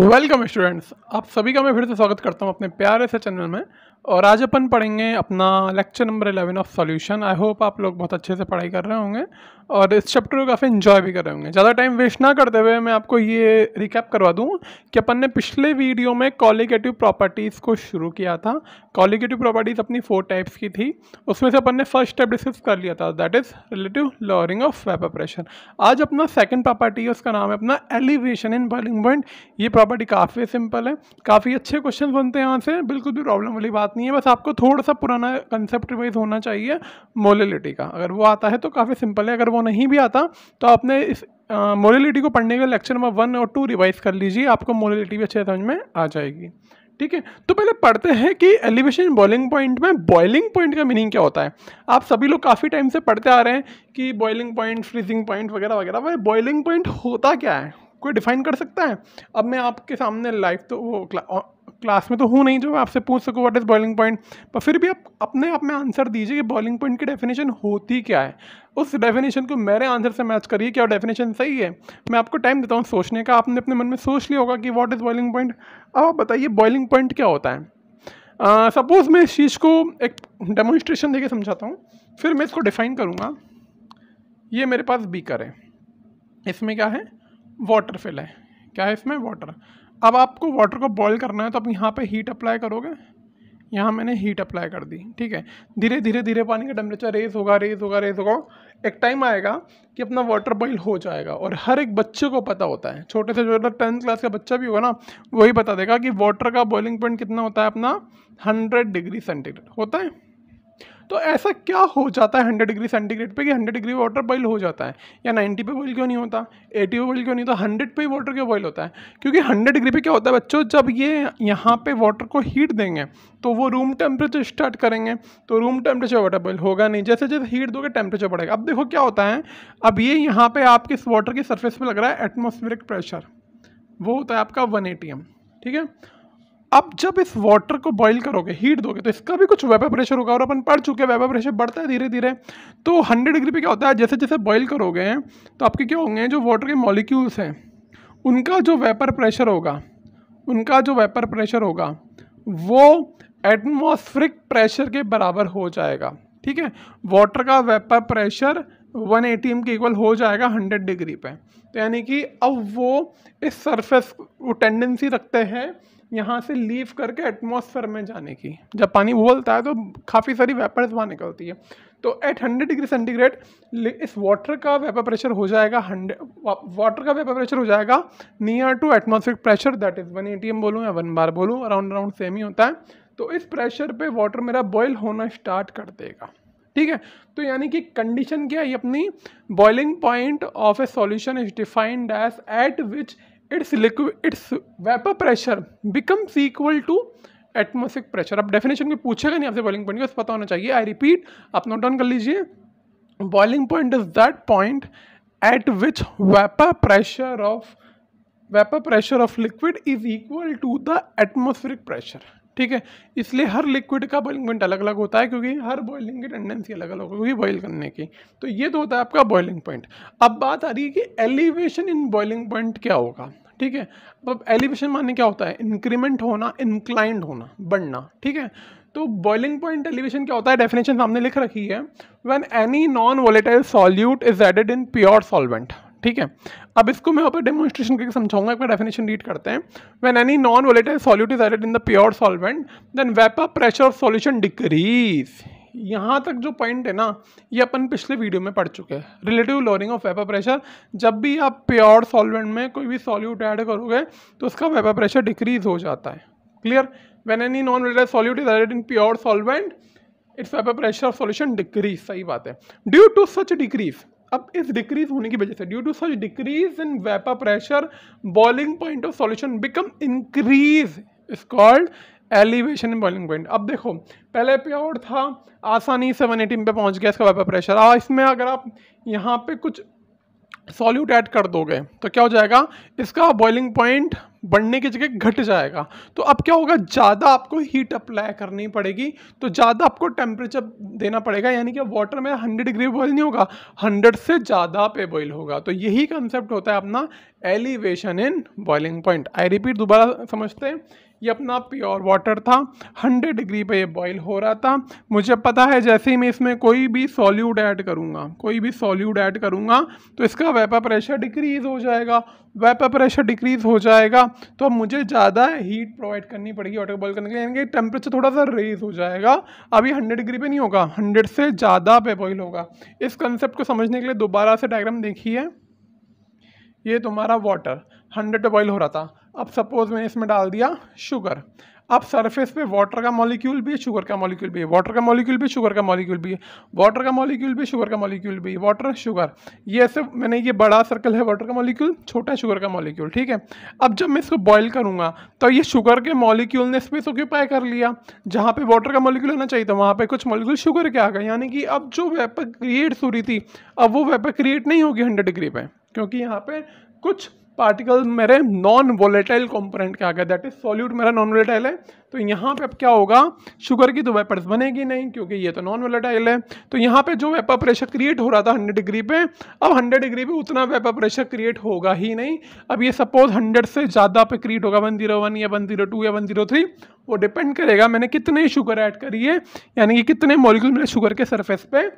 welcome students आप सभी का मैं फिर से स्वागत करता हूं अपने प्यारे से चैनल में और आज अपन पढ़ेंगे अपना lecture number eleven of solution I hope आप लोग बहुत अच्छे से पढ़ाई कर रहे होंगे और इस चैप्टर को काफ़ी इन्जॉय भी कर रहे होंगे ज़्यादा टाइम वेस्ट ना करते हुए मैं आपको ये रिकैप करवा दूँ कि अपन ने पिछले वीडियो में कॉलिकेटिव प्रॉपर्टीज़ को शुरू किया था कॉलिकेटिव प्रॉपर्टीज़ अपनी फोर टाइप्स की थी उसमें से अपन ने फर्स्ट टाइप डिस्कस कर लिया था that is relative lowering of vapour pressure आज अपना सेकेंड प्रॉपर्टी है उसका नाम है अपना एलिवेशन इन बॉलिंग पॉइंट ये प्रॉपर्टी काफ़ी सिंपल है काफ़ी अच्छे क्वेश्चन बनते हैं यहाँ से बिल्कुल भी प्रॉब्लम वाली बात नहीं है बस आपको थोड़ा सा पुराना कंसेप्ट वाइज होना चाहिए मोलिलिटी का अगर वो आता है तो काफ़ी सिंपल है अगर वो नहीं भी आता तो आपने इस मोरलिटी को पढ़ने के लेक्चर नंबर वन और टू रिवाइज कर लीजिए आपको मोरलिटी भी अच्छे समझ में आ जाएगी ठीक है तो पहले पढ़ते हैं कि एलिवेशन बॉइलिंग पॉइंट में बॉइलिंग पॉइंट का मीनिंग क्या होता है आप सभी लोग काफ़ी टाइम से पढ़ते आ रहे हैं कि बॉइलिंग पॉइंट फ्रीजिंग पॉइंट वगैरह वगैरह वह बॉइलिंग पॉइंट होता क्या है कोई डिफाइन कर सकता है अब मैं आपके सामने लाइव तो वो क्लास में तो हूँ नहीं जो मैं आपसे पूछ सकूँ व्हाट इज़ बॉइलिंग पॉइंट पर फिर भी आप अपने आप में आंसर दीजिए कि बॉइलिंग पॉइंट की डेफिनेशन होती क्या है उस डेफिनेशन को मेरे आंसर से मैच करिए क्या डेफिनेशन सही है मैं आपको टाइम देता हूँ सोचने का आपने अपने मन में सोच लिया होगा कि वॉट इज़ बॉइलिंग पॉइंट अब आप बताइए बॉइलिंग पॉइंट क्या होता है सपोज़ मैं इस चीज़ को एक डेमोन्स्ट्रेशन देके समझाता हूँ फिर मैं इसको डिफ़ाइन करूँगा ये मेरे पास बीकर है इसमें क्या है वाटर फिल है क्या है इसमें वाटर अब आपको वाटर को बॉईल करना है तो आप यहाँ पे हीट अप्लाई करोगे यहाँ मैंने हीट अप्लाई कर दी ठीक है धीरे धीरे धीरे पानी का टेम्परेचर रेज होगा रेज होगा रेज होगा एक टाइम आएगा कि अपना वाटर बॉयल हो जाएगा और हर एक बच्चे को पता होता है छोटे से छोटा टेंथ क्लास का बच्चा भी होगा ना वही बता देगा कि वाटर का बॉइलिंग पॉइंट कितना होता है अपना हंड्रेड डिग्री सेंटीग्रेड होता है तो ऐसा क्या हो जाता है हंड्रेड डिग्री सेंटीग्रेड पे कि हंड्रेड डिग्री वाटर बॉयल हो जाता है या नाइन्टी पे बॉयल क्यों नहीं होता एटी पे बॉयल क्यों नहीं होता हंड्रेड पे वाटर क्यों बॉयल होता है क्योंकि हंड्रेड डिग्री पे क्या होता है बच्चों जब ये यहाँ पे वाटर को हीट देंगे तो वो रूम टेम्परेचर स्टार्ट करेंगे तो रूम टेम्परेचर वाटर बॉयल होगा नहीं जैसे जैसे हीट दोगे टेम्परेचर बढ़ेगा अब देखो क्या होता है अब ये यहाँ पर आपके इस वाटर की सर्फेस पर लग रहा है एटमोसफियरिक प्रेशर वो होता है आपका वन ए ठीक है अब जब इस वाटर को बॉईल करोगे हीट दोगे तो इसका भी कुछ वेपर प्रेशर होगा और अपन पढ़ चुके हैं वेपर प्रेशर बढ़ता है धीरे धीरे तो हंड्रेड डिग्री पे क्या होता है जैसे जैसे बॉईल करोगे तो आपके क्या होंगे जो वाटर के मॉलिक्यूल्स हैं उनका जो वेपर प्रेशर होगा उनका जो वेपर प्रेशर होगा वो एटमोसफ्रिक प्रेशर के बराबर हो जाएगा ठीक है वाटर का वेपर प्रेशर 180 एटी के इक्वल हो जाएगा 100 डिग्री पे तो यानी कि अब वो इस सरफेस वो टेंडेंसी रखते हैं यहाँ से लीव करके एटमॉस्फेयर में जाने की जब पानी उबलता है तो काफ़ी सारी वेपर्स वहाँ निकलती है तो एट हंड्रेड डिग्री सेंटीग्रेड इस वाटर का वेपर प्रेशर हो जाएगा हंड्रेड वाटर का वेपर प्रेशर हो जाएगा near to atmosphere pressure that is one A T M बोलूँ या वन बार बोलूँ अराउंड अराउंड सेम ही होता है तो इस प्रेशर पे वाटर मेरा बॉयल होना स्टार्ट कर देगा ठीक है तो यानी कि कंडीशन क्या है अपनी boiling point of a solution is defined as at which its liquid its vapour pressure becomes equal to atmospheric pressure अब डेफिनेशन के पूछेगा नहीं आपसे बॉइलिंग पॉइंट का पता होना चाहिए आई रिपीट आप नोट डाउन कर लीजिए boiling point is that point at which vapour pressure of vapour pressure of liquid is equal to the atmospheric pressure ठीक है इसलिए हर लिक्विड का बॉइलिंग पॉइंट अलग अलग होता है क्योंकि हर बॉइलिंग की टेंडेंसी अलग अलग होगी बॉइल करने की तो ये तो होता है आपका बॉइलिंग पॉइंट अब बात आ रही है कि एलिवेशन इन बॉइलिंग पॉइंट क्या होगा ठीक है अब एलिवेशन माने क्या होता है इंक्रीमेंट होना इंक्लाइंड होना बढ़ना ठीक है तो बॉइलिंग पॉइंट एलिवेशन क्या होता है डेफिनेशन सामने लिख रखी है when any non volatile solute is added in pure solvent ठीक है अब इसको मैं यहाँ पर डेमोन्स्ट्रेशन करके समझाऊंगा एक बार डेफिनेशन रीड करते हैं when any non volatile solute is added in the pure solvent then vapour pressure of solution decrease यहाँ तक जो पॉइंट है ना ये अपन पिछले वीडियो में पढ़ चुके हैं relative lowering of vapour pressure जब भी आप प्योर सॉल्वेंट में कोई भी सॉल्यूट ऐड करोगे तो उसका वेपर प्रेशर डिक्रीज हो जाता है clear when any non related solute is added in pure solvent its vapour pressure of solution decrease सही बात है ड्यू टू सच डिक्रीज अब इस डिक्रीज होने की वजह से due to such decrease in vapour pressure boiling point of solution become increase is called elevation boiling point अब देखो पहले पे और था आसानी से वन एटीन पे पहुंच गया इसका वेपर प्रेशर आ इसमें अगर आप यहाँ पे कुछ सॉल्यूट ऐड कर दोगे तो क्या हो जाएगा इसका बॉइलिंग पॉइंट बढ़ने की जगह घट जाएगा तो अब क्या होगा ज़्यादा आपको हीट अप्लाई करनी पड़ेगी तो ज़्यादा आपको टेम्परेचर देना पड़ेगा यानी कि वाटर में 100 डिग्री बॉयल नहीं होगा 100 से ज़्यादा पे बॉयल होगा तो यही कंसेप्ट होता है अपना elevation in boiling point I repeat दोबारा समझते हैं ये अपना प्योर वाटर था 100 डिग्री पे ये बॉईल हो रहा था मुझे पता है जैसे ही मैं इसमें कोई भी सॉल्यूड ऐड करूँगा कोई भी सॉल्यूड ऐड करूँगा तो इसका वेपर प्रेशर डिक्रीज़ हो जाएगा वेपर प्रेशर डिक्रीज़ हो जाएगा तो अब मुझे ज़्यादा हीट प्रोवाइड करनी पड़ेगी वाटर बॉयल करने के लिए यानी कि टेम्परेचर थोड़ा सा रेज हो जाएगा अभी हंड्रेड डिग्री पर नहीं होगा हंड्रेड से ज़्यादा पे बॉयल होगा इस कंसेप्ट को समझने के लिए दोबारा से डायग्राम देखिए ये तुम्हारा वाटर हंड्रेड पे बॉयल हो रहा था अब सपोज़ मैंने इसमें डाल दिया शुगर अब सरफेस पे वाटर का मॉलिक्यूल भी है शुगर का मॉलिक्यूल भी है वाटर का मॉलिक्यूल भी शुगर का मॉलिक्यूल भी है वाटर का मॉलिक्यूल भी शुगर का मॉलिक्यूल भी वाटर शुगर ये ऐसे मैंने ये बड़ा सर्कल है वाटर का मॉलिक्यूल छोटा शुगर का मॉलिक्यूल ठीक है अब जब मैं इसको बॉयल करूँगा तो ये शुगर के मॉलिक्यूल ने स्पेस ऑक्यूपाई कर लिया जहाँ पर वाटर का मॉलिक्यूल होना चाहिए था तो वहाँ पर कुछ मॉलिक्यूल शुगर के आ गए यानी कि अब जो वेपर क्रिएट हो रही थी अब वो वेपर क्रिएट नहीं होगी हंड्रेड डिग्री पर क्योंकि यहाँ पर कुछ पार्टिकल मेरे नॉन वोलेटाइल कॉम्पोनेंट के आ गए दैट इज सॉल्यूट मेरा नॉन वोलेटाइल है तो यहाँ पे अब क्या होगा शुगर की तो वेपर्स बनेगी नहीं क्योंकि ये तो नॉन वोलेटाइल है तो यहाँ पे जो वेपर प्रेशर क्रिएट हो रहा था 100 डिग्री पे अब 100 डिग्री पे उतना वेपर प्रेशर क्रिएट होगा ही नहीं अब ये सपोज 100 से ज़्यादा पे क्रिएट होगा 101 या 102 या 103 वो डिपेंड करेगा मैंने कितने शुगर ऐड करी है यानी कि कितने मॉलिकल मेरे शुगर के सर्फेस पे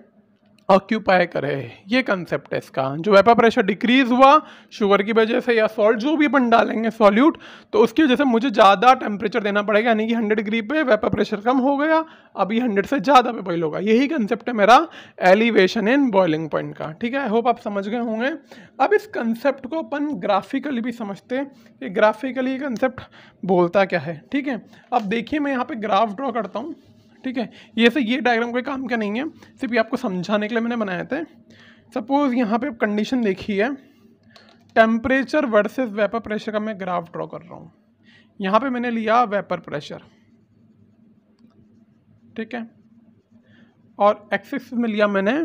ऑक्यूपाई करे ये कंसेप्ट है इसका जो वेपर प्रेशर डिक्रीज हुआ शुगर की वजह से या सॉल्ट जो भी अपन डालेंगे सॉल्यूट तो उसकी वजह से मुझे ज़्यादा टेम्परेचर देना पड़ेगा यानी कि 100 डिग्री पे वेपर प्रेशर कम हो गया अभी 100 से ज़्यादा पे बॉइल होगा यही कंसेप्ट है मेरा एलिवेशन इन बॉइलिंग पॉइंट का ठीक है आई होप आप समझ गए होंगे अब इस कंसेप्ट को अपन ग्राफिकली भी समझते हैं कि ग्राफिकली ये कंसेप्ट बोलता क्या है ठीक है अब देखिए मैं यहाँ पर ग्राफ ड्रॉ करता हूँ ठीक है ये से ये डायग्राम कोई काम का नहीं है सिर्फ ये आपको समझाने के लिए मैंने बनाया था सपोज़ यहाँ पे आप कंडीशन देखी है टेम्परेचर वर्सेस वेपर प्रेशर का मैं ग्राफ ड्रॉ कर रहा हूँ यहाँ पे मैंने लिया वेपर प्रेशर ठीक है और एक्सिस में लिया मैंने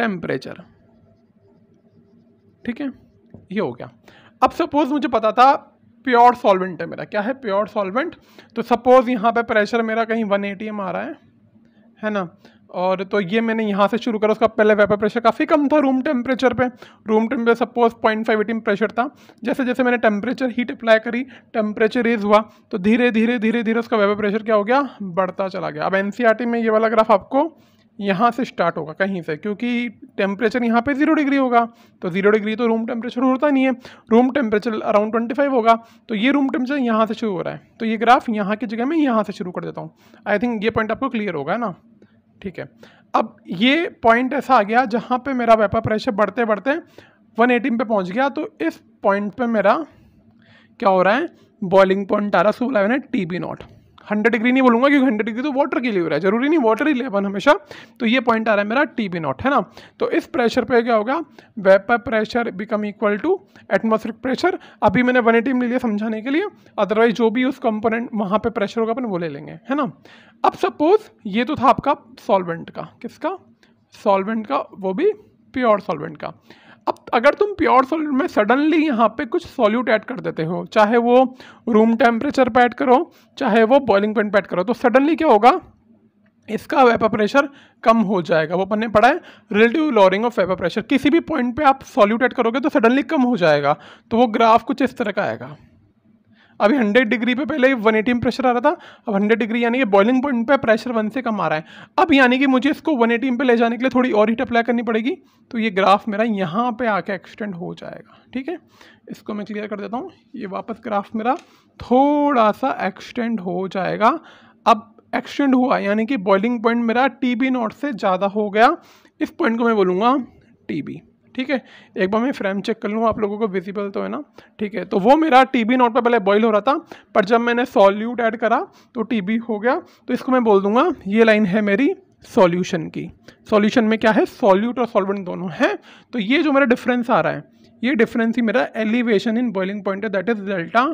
टेम्परेचर ठीक है ये हो गया अब सपोज़ मुझे पता था प्योर सॉल्वेंट है मेरा क्या है प्योर सॉल्वेंट तो सपोज़ यहाँ पे प्रेशर मेरा कहीं वन एम आ रहा है है ना और तो ये मैंने यहाँ से शुरू करा उसका पहले वेपर प्रेशर काफ़ी कम था रूम टेम्परेचर पे room temperature suppose point five eighteen pressure था जैसे जैसे मैंने टेम्परेचर हीट अप्लाई करी टेम्परेचर रेज हुआ तो धीरे धीरे धीरे धीरे उसका वेपर प्रेशर क्या हो गया बढ़ता चला गया अब एन e में ये वाला ग्राफ आपको यहाँ से स्टार्ट होगा कहीं से क्योंकि टेम्परेचर यहाँ पे ज़ीरो डिग्री होगा तो ज़ीरो डिग्री तो रूम टेम्परेचर होता नहीं है room temperature around twenty five होगा तो ये रूम टेम्परेचर यहाँ से शुरू हो रहा है तो ये ग्राफ यहाँ की जगह मैं यहाँ से शुरू कर देता हूँ आई थिंक ये पॉइंट आपको क्लियर होगा ना ठीक है अब ये पॉइंट ऐसा आ गया जहाँ पर मेरा वेपर प्रेशर बढ़ते बढ़ते वन एटीन पर पहुँच गया तो इस पॉइंट पर मेरा क्या हो रहा है बॉइलिंग पॉइंट आ रहा है सो बोला T B not hundred degree नहीं बोलूँगा क्योंकि हंड्रेड डिग्री तो वाटर के लिए हो रहा है जरूरी नहीं वाटर ही लेवन हमेशा तो ये पॉइंट आ रहा है मेरा टी बी नॉट है ना तो इस प्रेशर पे क्या होगा vapour pressure become equal to atmospheric pressure अभी मैंने वन एटीम ले लिया समझाने के लिए अदरवाइज जो भी उस कंपोनेंट वहाँ पर प्रेशर होगा अपन वो ले लेंगे है ना अब सपोज ये तो था आपका सॉल्वेंट का किसका सॉल्वेंट का वो भी प्योर सॉल्वेंट का अब अगर तुम प्योर सॉलिड में सडनली यहाँ पे कुछ सॉल्यूट ऐड कर देते हो चाहे वो रूम टेम्परेचर पर ऐड करो चाहे वो बॉइलिंग पॉइंट पर ऐड करो तो सडनली क्या होगा इसका वेपर प्रेशर कम हो जाएगा वो अपन ने पढ़ा है relative lowering of vapour pressure किसी भी पॉइंट पे आप सॉल्यूट ऐड करोगे तो सडनली कम हो जाएगा तो वो ग्राफ कुछ इस तरह का आएगा अभी 100 डिग्री पे पहले 180 में प्रेशर आ रहा था अब 100 डिग्री यानी कि बॉइलिंग पॉइंट पे प्रेशर वन से कम आ रहा है अब यानी कि मुझे इसको 180 पे ले जाने के लिए थोड़ी और हीट अप्लाई करनी पड़ेगी तो ये ग्राफ मेरा यहाँ पे आके एक्सटेंड हो जाएगा ठीक है इसको मैं क्लियर कर देता हूँ ये वापस ग्राफ मेरा थोड़ा सा एक्सटेंड हो जाएगा अब एक्सटेंड हुआ यानी कि बॉइलिंग पॉइंट मेरा टी बी नॉट से ज़्यादा हो गया इस पॉइंट को मैं बोलूँगा टी बी ठीक है एक बार मैं फ्रेम चेक कर लूँ आप लोगों को विजिबल तो है ना ठीक है तो वो मेरा टी बी नोट पर पहले बॉयल हो रहा था पर जब मैंने सॉल्यूट ऐड करा तो टी हो गया तो इसको मैं बोल दूंगा ये लाइन है मेरी सॉल्यूशन की सॉल्यूशन में क्या है सॉल्यूट और सॉल्वेंट दोनों हैं तो ये जो मेरा डिफरेंस आ रहा है ये डिफरेंस ही मेरा एलिवेशन इन बॉइलिंग पॉइंट है that is delta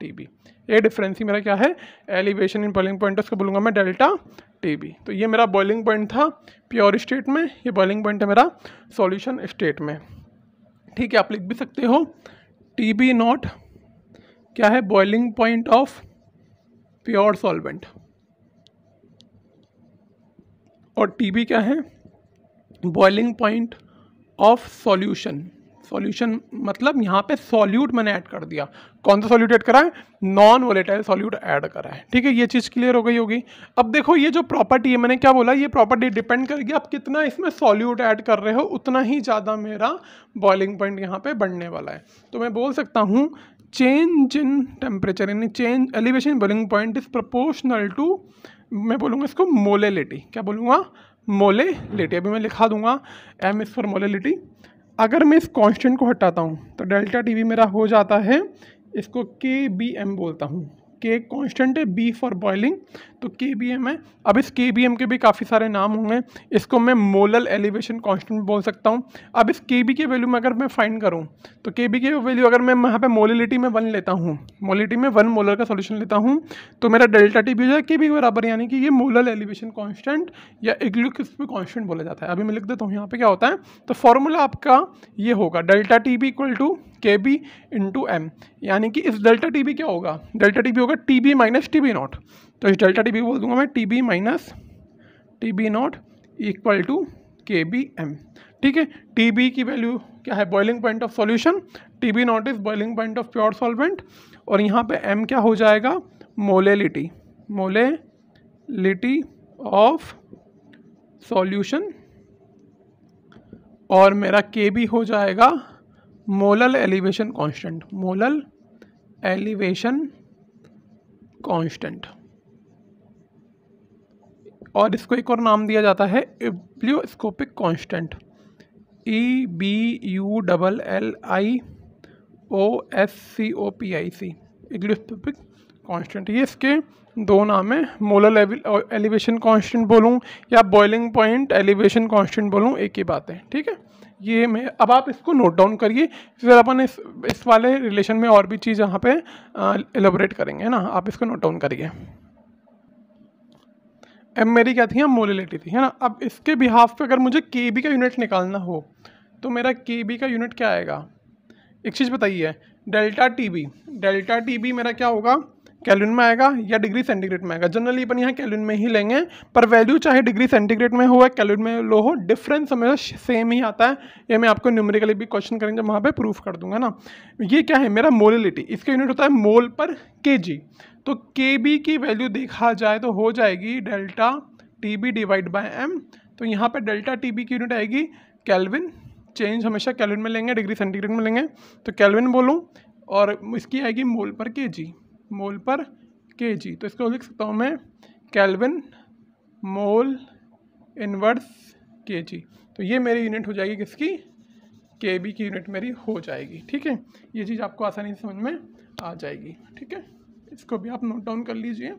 T B ये डिफरेंस ही मेरा क्या है एलिवेशन इन बॉइलिंग पॉइंट उसको बोलूँगा मैं डेल्टा टी बी तो ये मेरा बॉइलिंग पॉइंट था प्योर स्टेट में ये बॉइलिंग पॉइंट है मेरा सॉल्यूशन स्टेट में ठीक है आप लिख भी सकते हो टी बी नॉट क्या है boiling point of pure solvent और टी बी क्या है boiling point of solution solution मतलब यहाँ पे सॉल्यूट मैंने ऐड कर दिया कौन सा सॉल्यूट ऐड करा है नॉन वोलेटाइल सॉल्यूट ऐड करा है ठीक है ये चीज़ क्लियर हो गई होगी अब देखो ये जो प्रॉपर्टी है मैंने क्या बोला ये प्रॉपर्टी डिपेंड करेगी आप कितना इसमें सॉल्यूट ऐड कर रहे हो उतना ही ज़्यादा मेरा बॉइलिंग पॉइंट यहाँ पर बढ़ने वाला है तो मैं बोल सकता हूँ चेंज इन टेम्परेचर यानी change elevation boiling point is proportional to मैं बोलूँगा इसको मोलेलिटी क्या बोलूँगा मोलेलिटी अभी मैं लिखा दूंगा एम इज़ फॉर मोलेलिटी अगर मैं इस कांस्टेंट को हटाता हूँ तो डेल्टा टी वी मेरा हो जाता है इसको के बी एम बोलता हूँ के कॉन्स्टेंट है बी फॉर बॉयलिंग तो के बी एम है अब इस के बी एम के भी काफ़ी सारे नाम होंगे इसको मैं मोलल एलिवेशन कॉन्स्टेंट बोल सकता हूँ अब इस के बी के वैल्यू में अगर मैं फाइंड करूँ तो के बी के वैल्यू अगर मैं यहाँ पे मोलिलिटी में वन लेता हूँ मोलिटी में वन मोलर का सोल्यूशन लेता हूँ तो मेरा डेल्टा टी भी हो जाए के बी के बराबर यानी कि ये मोलल एलिवेशन कॉन्स्टेंट या पर कॉन्स्टेंट बोला जाता है अभी मैं लिख देता हूँ यहाँ पर क्या होता है तो फॉर्मूला आपका ये होगा delta T B equal to K B into M यानी कि इस डेल्टा टी बी क्या होगा डेल्टा टी बी होगा होगा T B minus T B not तो इस डेल्टा टी बी बोल दूंगा मैं T B minus T B not equal to K B M ठीक है टी बी की वैल्यू क्या है boiling point of solution T B not is boiling point of pure solvent और यहाँ पे एम क्या हो जाएगा मोलेलिटी मोलेलिटी ऑफ सॉल्यूशन और मेरा के बी हो जाएगा molal elevation constant molal elevation constant और इसको एक और नाम दिया जाता है ebullioscopic constant E B U double L I O S C O P I C ebullioscopic constant ये इसके दो नाम है मोलर एलिवेशन कांस्टेंट बोलूँ या बॉइलिंग पॉइंट एलिवेशन कांस्टेंट बोलूँ एक ही बात है ठीक है ये मैं अब आप इसको नोट डाउन करिए फिर अपन इस इस वाले रिलेशन में और भी चीज़ यहाँ पे एलोबरेट uh, करेंगे ना आप इसको नोट डाउन करिए एम मेरी क्या थी मोलिलिटी थी है ना अब इसके बिहाफ पे अगर मुझे के बी का यूनिट निकालना हो तो मेरा के बी का यूनिट क्या आएगा एक चीज़ बताइए delta T B delta T B मेरा क्या होगा कैलविन में आएगा या डिग्री सेंटीग्रेड में आएगा जनरली अपन यहाँ कैलविन में ही लेंगे पर वैल्यू चाहे डिग्री सेंटीग्रेड में हो या कैलविन में लो हो डिफरेंस हमेशा सेम ही आता है ये मैं आपको न्यूमेरिकली भी क्वेश्चन करेंगे वहाँ पे प्रूफ कर दूंगा ना ये क्या है मेरा मोलिलिटी इसका यूनिट होता है मोल पर के तो के की वैल्यू देखा जाए तो हो जाएगी delta T B divide by M तो यहाँ पर डेल्टा टी बी की यूनिट आएगी कैलविन चेंज हमेशा कैलविन में लेंगे डिग्री सेंटीग्रेड में लेंगे तो कैलविन बोलूँ और इसकी आएगी मोल पर के जी मोल पर के जी तो इसको लिख सकता हूँ मैं कैलविन मोल इनवर्स के जी तो ये मेरी यूनिट हो जाएगी किसकी के बी की यूनिट मेरी हो जाएगी ठीक है ये चीज़ आपको आसानी से समझ में आ जाएगी ठीक है इसको भी आप नोट डाउन कर लीजिए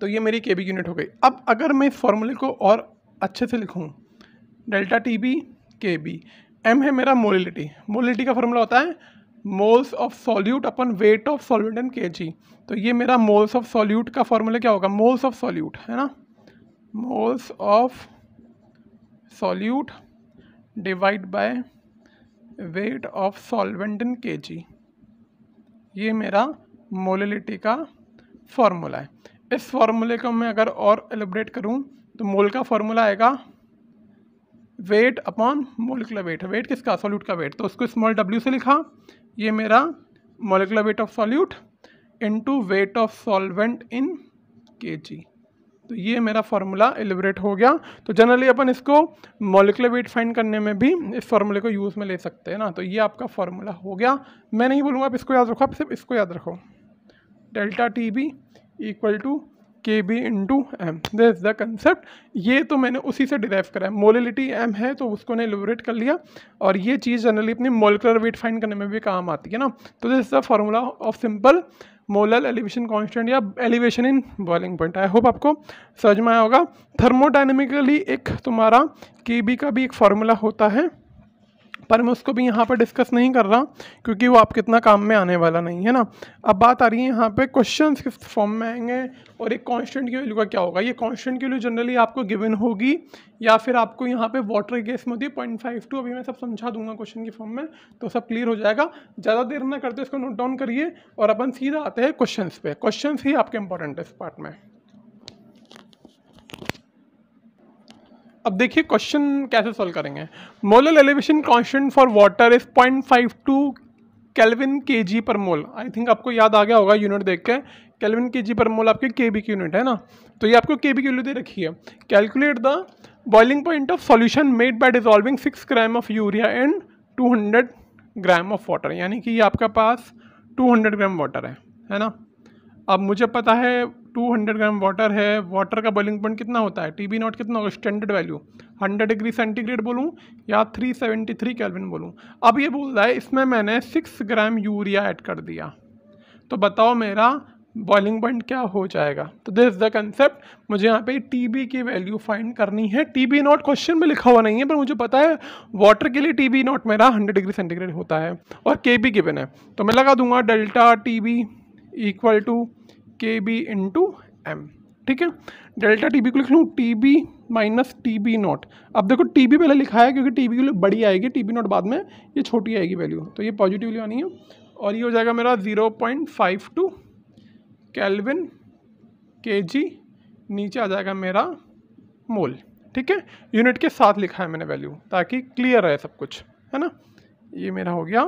तो ये मेरी के बी की यूनिट हो गई अब अगर मैं इस फॉर्मूले को और अच्छे से लिखूँ delta T B K B M है मेरा मोलिलिटी मोलिलिटी का फॉर्मूला होता है मोल्स ऑफ सॉल्यूट अपन वेट ऑफ सॉल्यूट इन के तो ये मेरा मोल्स ऑफ सॉल्यूट का फॉर्मूला क्या होगा मोल्स ऑफ सॉल्यूट है ना moles of solute divide by weight of solvent in K ये मेरा मोलिलिटी का फॉर्मूला है इस फॉर्मूले को मैं अगर और एलिब्रेट करूं तो मोल का फॉर्मूला आएगा weight upon molecular weight weight किसका सॉल्यूट का वेट तो उसको स्मॉल डब्ल्यू से लिखा ये मेरा molecular weight of solute into weight of solvent in के तो ये मेरा फार्मूला एलिब्रेट हो गया तो जनरली अपन इसको मोलिकुलर वेट फाइंड करने में भी इस फार्मूले को यूज़ में ले सकते हैं ना तो ये आपका फार्मूला हो गया मैं नहीं बोलूँगा आप इसको याद रखो आप सिर्फ इसको याद रखो delta T B equal to K B into M this the concept ये तो मैंने उसी से डिराइव करा है मोलिलिटी एम है तो उसको ने लिबरेट कर लिया और ये चीज़ जनरली अपनी मोलिकुलर वेट फाइंड करने में भी काम आती है ना तो this is the formula of simple molar elevation constant या elevation in boiling point I hope आपको समझ में आया होगा थर्मोडाइनमिकली एक तुम्हारा के बी का भी एक फार्मूला होता है पर मैं उसको भी यहाँ पर डिस्कस नहीं कर रहा क्योंकि वो आप कितना काम में आने वाला नहीं है ना अब बात आ रही है यहाँ पे क्वेश्चन किस फॉर्म में आएंगे और एक कॉन्स्टेंट की वैल्यू का क्या होगा ये कांस्टेंट की वैल्यू जनरली आपको गिवन होगी या फिर आपको यहाँ पे वाटर गैस में होती है पॉइंट फाइव टू अभी मैं सब समझा दूंगा क्वेश्चन के फॉर्म में तो सब क्लियर हो जाएगा ज़्यादा देर ना करते इसको नोट डाउन करिए और अपन सीधा आते हैं क्वेश्चन पे क्वेश्चन ही आपके इंपॉर्टेंट है इस पार्ट में अब देखिए क्वेश्चन कैसे सॉल्व करेंगे molal elevation constant for water is point five two kelvin K G पर मोल आई थिंक आपको याद आ गया होगा यूनिट देख के कैलविन के जी पर मोल आपके के बी की यूनिट है ना तो ये आपको के बी की यूनिट दे रखी है calculate the boiling point of solution made by dissolving six gram of urea and two hundred gram of water यानी कि ये आपके पास टू हंड्रेड ग्राम वाटर है है ना अब मुझे पता है 200 ग्राम वाटर है वाटर का बॉइलिंग पॉइंट कितना होता है टी बी नॉट कितना होगा स्टैंडर्ड वैल्यू 100 डिग्री सेंटीग्रेड बोलूँ या 373 सेवेंटी कैलविन बोलूँ अब ये बोल रहा है इसमें मैंने 6 ग्राम यूरिया ऐड कर दिया तो बताओ मेरा बॉइलिंग पॉइंट क्या हो जाएगा तो दिस इज़ द कंसेप्ट मुझे यहाँ पे टीबी की वैल्यू फाइंड करनी है टीबी नॉट क्वेश्चन में लिखा हुआ नहीं है पर मुझे पता है वाटर के लिए टीबी नॉट मेरा 100 डिग्री सेंटीग्रेड होता है और के बी गिवन है तो मैं लगा दूंगा delta T B equal to K B into M ठीक है डेल्टा टी बी को लिख लूँ T B minus T B not अब देखो टी बी पहले लिखा है क्योंकि टी बी के लिए बड़ी आएगी टी बी नॉट बाद में ये छोटी आएगी वैल्यू तो ये पॉजिटिवली आनी है और ये हो जाएगा मेरा zero point five two kelvin K G नीचे आ जाएगा मेरा मोल ठीक है यूनिट के साथ लिखा है मैंने वैल्यू ताकि क्लियर रहे सब कुछ है ना ये मेरा हो गया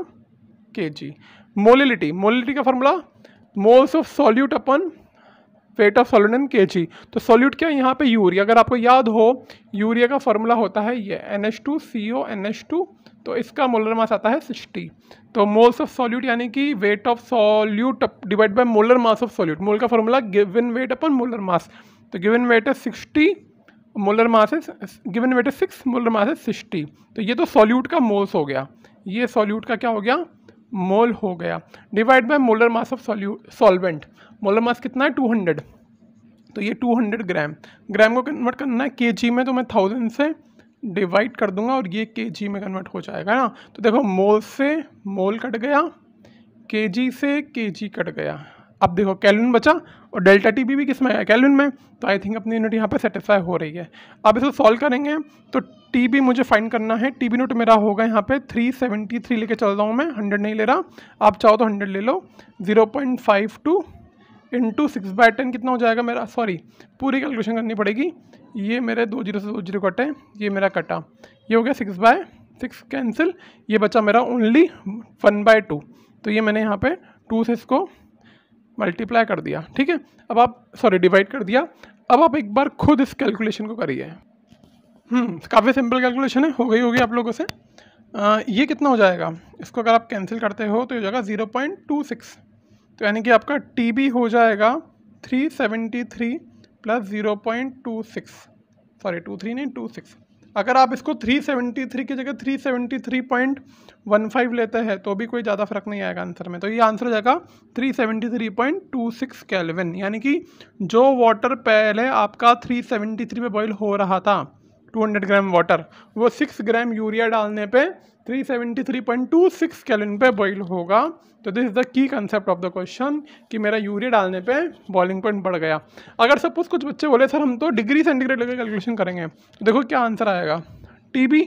के जी मोलिलिटी मोलिलिटी का फॉर्मूला मोल्स ऑफ सॉल्यूट अपन weight of solute in K G तो सॉल्यूट क्या है यहाँ पे यूरिया अगर आपको याद हो यूरिया का फॉर्मूला होता है ये N H two C O N H two तो इसका मोलर मास आता है सिक्सटी तो मोल्स ऑफ सॉल्यूट यानी कि weight of solute divide by molar mass of solute mole का फॉर्मूला गिवन वेट अपन मोलर मास तो गिवन वेट है sixty molar mass given weight है सिक्स मोलर मास है सिक्सटी तो ये तो सॉल्यूट का मोल्स हो गया ये सॉल्यूट का क्या हो गया मोल हो गया divide by molar mass of solvent molar mass कितना है टू हंड्रेड तो ये टू हंड्रेड ग्राम ग्राम को कन्वर्ट करना है के में तो मैं थाउजेंड से डिवाइड कर दूंगा और ये के में कन्वर्ट हो जाएगा ना तो देखो मोल से मोल कट गया के से के कट गया अब देखो कैलून बचा और डेल्टा टी भी, भी किस में है कैलविन में तो आई थिंक अपनी यूनिट यहाँ पर सेटिस्फाई हो रही है अब इसको सॉल्व करेंगे तो टी बी मुझे फाइंड करना है टी बी नोट मेरा होगा यहाँ पे थ्री सेवेंटी थ्री लेके चल रहा हूँ मैं हंड्रेड नहीं ले रहा आप चाहो तो हंड्रेड ले लो zero point five two into six by ten कितना हो जाएगा मेरा सॉरी पूरी कैलकुलेशन करनी पड़ेगी ये मेरे दो जीरो से दो जीरो कटे ये मेरा कटा ये हो गया सिक्स बाय सिक्स कैंसिल ये बचा मेरा ओनली वन बाय टू तो ये मैंने यहाँ पे टू से इसको मल्टीप्लाई कर दिया ठीक है अब आप सॉरी डिवाइड कर दिया अब आप एक बार खुद इस कैलकुलेशन को करिए काफ़ी सिंपल कैलकुलेशन है हो गई होगी आप लोगों से आ, ये कितना हो जाएगा इसको अगर आप कैंसिल करते हो तो ये हो जाएगा ज़ीरो पॉइंट टू सिक्स तो यानी कि आपका टी बी हो जाएगा three seventy three plus zero point two six sorry two three नहीं टू सिक्स अगर आप इसको 373 की जगह 373.15 लेते हैं तो भी कोई ज़्यादा फर्क नहीं आएगा आंसर में तो ये आंसर जाएगा 373.26 केल्विन यानी कि जो वाटर पहले आपका 373 पे बॉईल हो रहा था 200 ग्राम वाटर वो 6 ग्राम यूरिया डालने पे 373.26 कैलोरी पे बॉइल होगा तो this is the key concept of the question कि मेरा यूरिया डालने पे बॉइलिंग पॉइंट बढ़ गया अगर सपोज कुछ बच्चे बोले सर हम तो डिग्री सेंटीग्रेड लेकर कैलकुलेशन करेंगे तो देखो क्या आंसर आएगा T B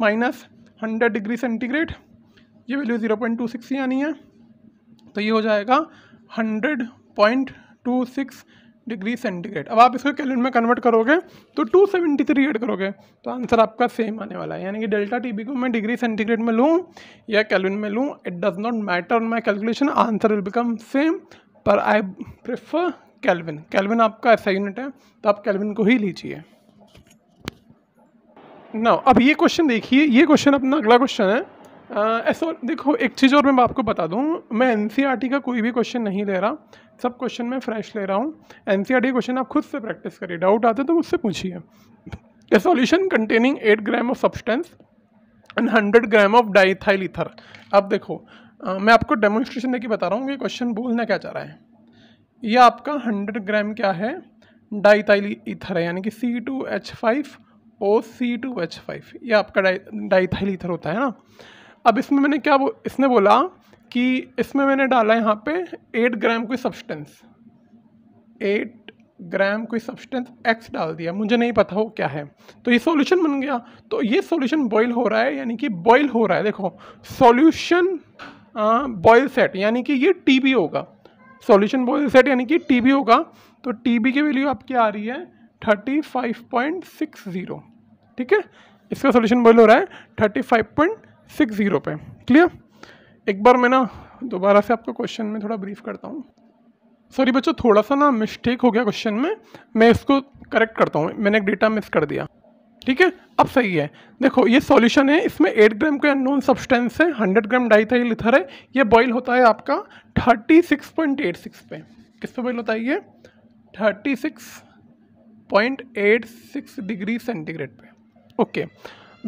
minus hundred degree centigrade ये value zero point two six ही आनी है तो ये हो जाएगा hundred point two six degree centigrade अब आप इसको कैलविन में कन्वर्ट करोगे तो 273 ऐड करोगे तो आंसर आपका सेम आने वाला है यानी कि डेल्टा टीबी को मैं डिग्री सेंटीग्रेड में लूँ या कैलविन में लूँ it does not matter on my calculation answer will become same पर आई प्रेफर कैलविन कैलविन आपका ऐसा यूनिट है तो आप कैलविन को ही लीजिए ना अब ये क्वेश्चन देखिए ये क्वेश्चन अपना अगला क्वेश्चन है ऐसा देखो एक चीज़ और मैं आपको बता दूँ मैं एन e का कोई भी क्वेश्चन नहीं ले रहा सब क्वेश्चन मैं फ्रेश ले रहा हूँ एन क्वेश्चन e आप खुद से प्रैक्टिस करिए डाउट आते तो मुझसे पूछिए a solution containing eight gram of substance and hundred gram of diethyl ether अब देखो आ, मैं आपको डेमोन्स्ट्रेशन देखिए बता रहा हूँ कि क्वेश्चन बोलना क्या चाह रहा है ये आपका हंड्रेड ग्राम क्या है डाइथाइल इथर है यानी कि C two H five O C two H five ये आपका डाइथाइल इथर होता है ना अब इसमें मैंने क्या बो, इसने बोला कि इसमें मैंने डाला है यहाँ पे एट ग्राम कोई सब्सटेंस एट ग्राम कोई सब्सटेंस एक्स डाल दिया मुझे नहीं पता हो क्या है तो ये सॉल्यूशन बन गया तो ये सॉल्यूशन बॉईल हो रहा है यानी कि बॉईल हो रहा है देखो सॉल्यूशन बॉयल सेट यानी कि ये टी बी होगा सॉल्यूशन बॉयल सेट यानी कि टी बी होगा तो टी बी की वैल्यू आपकी आ रही है thirty five point six zero ठीक है इसका सोल्यूशन बॉयल हो रहा है thirty five point six zero पे क्लियर एक बार मैं ना दोबारा से आपको क्वेश्चन में थोड़ा ब्रीफ करता हूँ सॉरी बच्चों थोड़ा सा ना मिस्टेक हो गया क्वेश्चन में मैं इसको करेक्ट करता हूँ मैंने एक डेटा मिस कर दिया ठीक है अब सही है देखो ये सॉल्यूशन है इसमें 8 ग्राम के अननोन सब्सटेंस है 100 ग्राम डाइथाइल लिथर है ये बॉईल होता है आपका 36.86 पे किस पे बॉईल होता है ये 36.86 डिग्री सेंटीग्रेड पे okay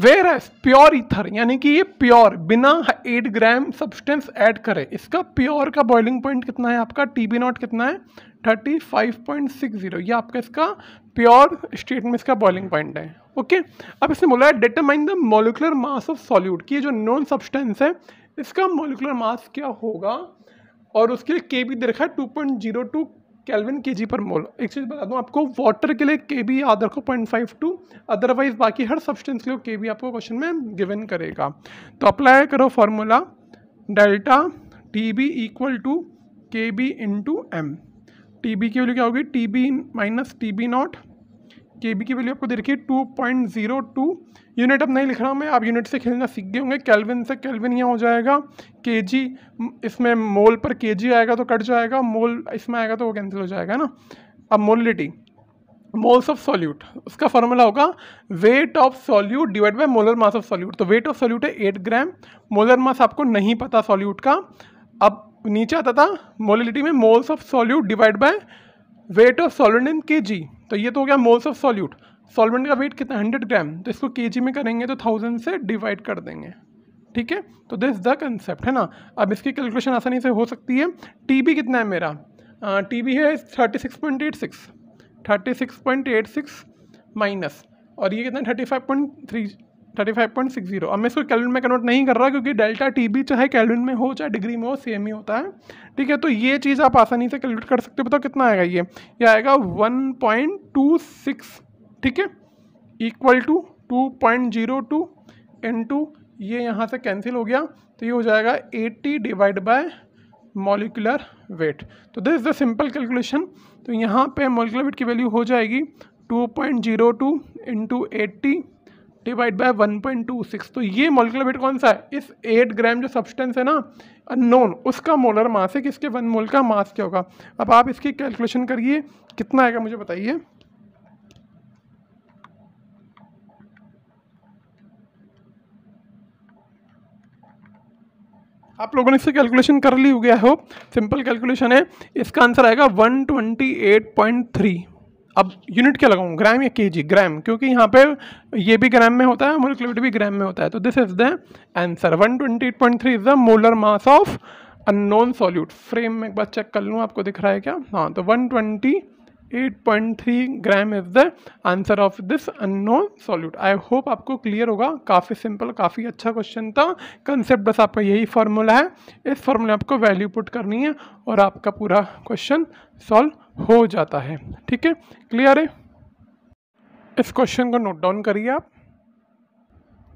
whereas pure ether यानी कि ये प्योर बिना एट ग्राम सब्सटेंस ऐड करे इसका प्योर का बॉइलिंग पॉइंट कितना है आपका टी बी नॉट कितना है thirty five point six zero ये आपका इसका प्योर स्टेट में इसका बॉइलिंग पॉइंट है ओके अब इसने बोला है determine the molecular mass of solute की ये जो नॉन सब्सटेंस है इसका मोलिकुलर मास क्या होगा और उसके लिए के बी दे रखा है two point zero two kelvin K G पर मोल एक चीज़ बता दूँ आपको वाटर के लिए के बी याद रखो पॉइंट फाइव टू अदरवाइज बाकी हर सब्सटेंस के लिए के बी आपको क्वेश्चन में गिवन करेगा तो अप्लाई करो formula delta T B equal to K B into M T B की वैल्यू क्या होगी T B minus T B naught K B की वैल्यू आपको दे रखी है two point zero two unit अब नहीं लिख रहा हूँ मैं आप यूनिट से खेलना सीख गए होंगे कैलविन से कैलविन यहाँ हो जाएगा के जी इसमें मोल पर के जी आएगा तो कट जाएगा मोल इसमें आएगा तो वो कैंसिल हो जाएगा ना अब मोलिटी मोल्स ऑफ सॉल्यूट उसका फॉर्मूला होगा weight of solute divide by molar mass of solute तो वेट ऑफ सॉल्यूट है एट ग्राम मोलर मास आपको नहीं पता सॉल्यूट का अब नीचे आता था मोलिटी में moles of solute divide by weight of solvent in K G तो ये तो हो गया मोल्स ऑफ सॉल्यूट सॉल्वेंट का वेट कितना हंड्रेड ग्राम तो इसको के में करेंगे तो थाउजेंड से डिवाइड कर देंगे ठीक है तो दिस द कंसेप्ट है ना अब इसकी कैलकुलेशन आसानी से हो सकती है टी बी कितना है मेरा टी बी है thirty six point eight six thirty six point eight six minus और ये कितना thirty five point three thirty five point six zero अब मैं इसको कैलविन में कन्वर्ट नहीं कर रहा क्योंकि डेल्टा टी बी चाहे कैलविन में हो चाहे डिग्री में हो सेम ही होता है ठीक है तो ये चीज़ आप आसानी से कैलकुलेट कर सकते हो बताओ कितना आएगा ये ये आएगा वन पॉइंट टू सिक्स ठीक है equal to two point zero two into ये यहाँ से कैंसिल हो गया तो ये हो जाएगा eighty divide by molecular weight तो this is the simple calculation तो यहाँ पे मोलिकुलर वेट की वैल्यू हो जाएगी two point zero two into eighty divide by 1.26 तो ये मोलिकुलर वेट कौन सा है इस 8 ग्राम जो सब्सटेंस है ना अननोन उसका मोलर मास है किसके वन मोल का मास क्या होगा अब आप इसकी कैलकुलेशन करिए कितना आएगा मुझे बताइए आप लोगों ने इससे कैलकुलेशन कर ली हो गया हो सिंपल कैलकुलेशन है इसका आंसर आएगा 128.3 अब यूनिट क्या लगाऊँ ग्राम या जी ग्राम क्योंकि यहाँ पे ये भी ग्राम में होता है मोलिकुलर भी ग्राम में होता है तो this is the answer 128.3 is the molar mass of unknown solute frame में एक बार चेक कर लूँ आपको दिख रहा है क्या हाँ तो 120 8.3 gram is the answer of this unknown solute I hope आपको क्लियर होगा काफ़ी सिंपल काफ़ी अच्छा क्वेश्चन था कंसेप्ट बस आपका यही फार्मूला है इस फार्मूले में आपको वैल्यू पुट करनी है और आपका पूरा क्वेश्चन सॉल्व हो जाता है ठीक है क्लियर है इस क्वेश्चन को नोट डाउन करिए आप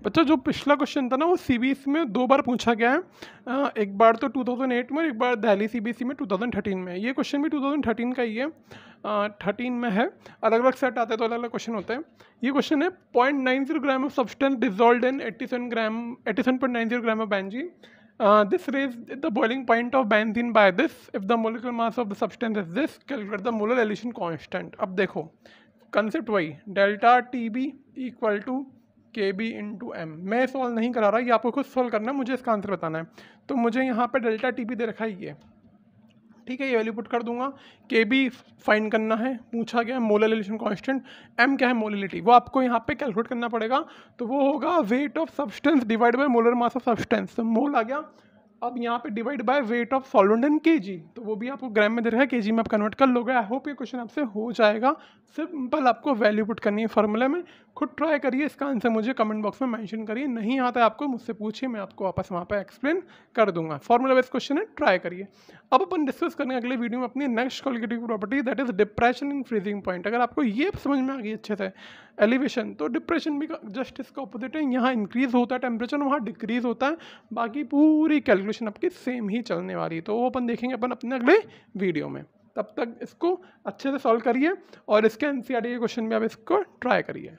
बच्चा जो पिछला क्वेश्चन था ना वो सी में दो बार पूछा गया है एक बार तो 2008 में एक बार दहली सी में 2013 में ये क्वेश्चन भी 2013 का ही है थर्टीन में है अलग अलग सेट आते हैं तो अलग अलग क्वेश्चन होते हैं ये क्वेश्चन है point nine zero gram of substance dissolved in eighty seven gram eighty seven point nine zero gram of benzene this raises the boiling point of बैन benzene by this if the molecular mass of the substance is this, calculate the molar elevation अब देखो concept वही delta T B equal to K B into M मैं solve नहीं करा रहा ये आपको खुद सॉल्व करना है मुझे इसका आंसर बताना है तो मुझे यहाँ पर डेल्टा टी पी दे रखा है ये ठीक है ये वैल्यू पुट कर दूंगा के बी फाइंड करना है पूछा गया मोलाइलेशन कांस्टेंट एम क्या है मोलिलिटी वो आपको यहाँ पे कैलकुलेट करना पड़ेगा तो वो होगा weight of substance divide by molar mass of substance तो मोल आ गया अब यहाँ पे divide by weight of solvent and K तो वो भी आपको ग्राम में दे रहा है के में आप कन्वर्ट कर लोगे आई होप ये क्वेश्चन आपसे हो जाएगा सिंपल आपको वैल्यू पुट करनी है फॉर्मूले में खुद ट्राई करिए इसका आंसर मुझे कमेंट बॉक्स में मेंशन करिए नहीं आता है आपको मुझसे पूछिए मैं आपको वापस वहाँ पर एक्सप्लेन कर दूंगा फॉर्मूला बेस्ड क्वेश्चन है ट्राई करिए अब अपन डिस्कस करेंगे अगले वीडियो में अपनी next quality property that is depression in freezing point अगर आपको ये समझ में आ गई अच्छे से एलिवेशन तो डिप्रेशन भी जस्ट इसका अपोजिट है यहाँ इंक्रीज होता है टेम्परेचर वहाँ डिक्रीज होता है बाकी पूरी कैलकुलेशन आपकी सेम ही चलने वाली है तो वो अपन देखेंगे अपन अपने अगले वीडियो में तब तक इसको अच्छे से सॉल्व करिए और इसके एन सी आर क्वेश्चन में आप इसको ट्राई करिए